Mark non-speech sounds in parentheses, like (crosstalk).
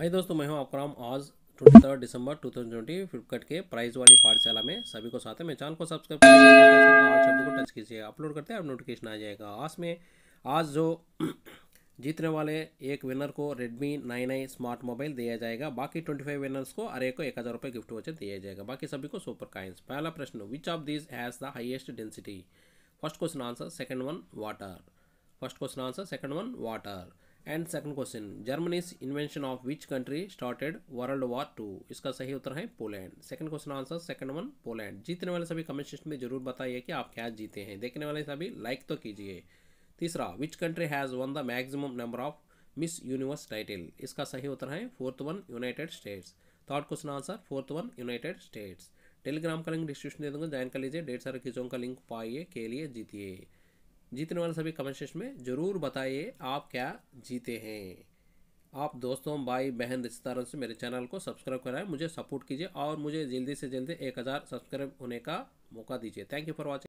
हाय दोस्तों मैं हूं अक्राम आज twenty third December two thousand twenty Flipkart के प्राइस वाली पाठशाला में सभी को साथ है मेरे चैनल को सब्सक्राइब और शब्द को टच कीजिए अपलोड करते हैं नोटिफिकेशन आ जाएगा आज में आज जो (clears throat) जीतने वाले एक विनर को Redmi nine i smart mobile दिया जाएगा बाकी ट्वेंटी फाइव विनर्स को अरे को एक हज़ार रुपये गिफ्ट वोचर दिया जाएगा बाकी सभी को सुपर काइंस पहला प्रश्न which of this has the highest density first question answer second one water first question answer second one water and second question Germany's invention of which country started world war two इसका सही उत्तर है Poland second question answer second one Poland जीतने वाले सभी comment section में जरूर बताइए कि आप क्या जीते हैं देखने वाले सभी लाइक तो कीजिए तीसरा which country has won the maximum number of Miss Universe title इसका सही उत्तर है fourth one United States third question answer fourth one United States Telegram का लिंक डिस्क्रिप्शन दे दूंगा ज्वाइन कर लीजिए डेढ़ सारे चीज़ों का लिंक पाइए के लिए जीतिए जीतने वाले सभी कमेंट सेक्शन में ज़रूर बताइए आप क्या जीते हैं आप दोस्तों भाई बहन रिश्तेदारों से मेरे चैनल को सब्सक्राइब कराएं मुझे सपोर्ट कीजिए और मुझे जल्दी से जल्दी एक हज़ार सब्सक्राइब होने का मौका दीजिए थैंक यू फॉर वॉचिंग